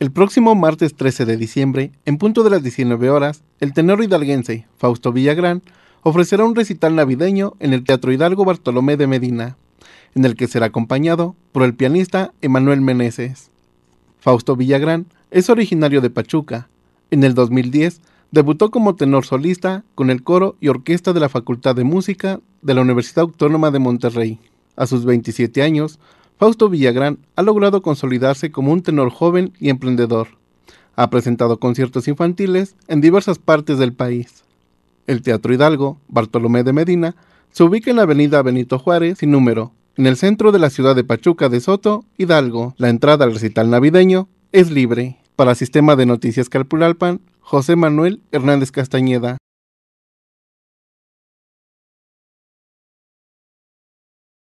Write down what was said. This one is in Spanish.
El próximo martes 13 de diciembre, en punto de las 19 horas, el tenor hidalguense Fausto Villagrán ofrecerá un recital navideño en el Teatro Hidalgo Bartolomé de Medina, en el que será acompañado por el pianista Emanuel Meneses. Fausto Villagrán es originario de Pachuca. En el 2010 debutó como tenor solista con el coro y orquesta de la Facultad de Música de la Universidad Autónoma de Monterrey. A sus 27 años, Fausto Villagrán ha logrado consolidarse como un tenor joven y emprendedor. Ha presentado conciertos infantiles en diversas partes del país. El Teatro Hidalgo, Bartolomé de Medina, se ubica en la avenida Benito Juárez sin número, en el centro de la ciudad de Pachuca de Soto, Hidalgo. La entrada al recital navideño es libre. Para Sistema de Noticias Calpulalpan, José Manuel Hernández Castañeda.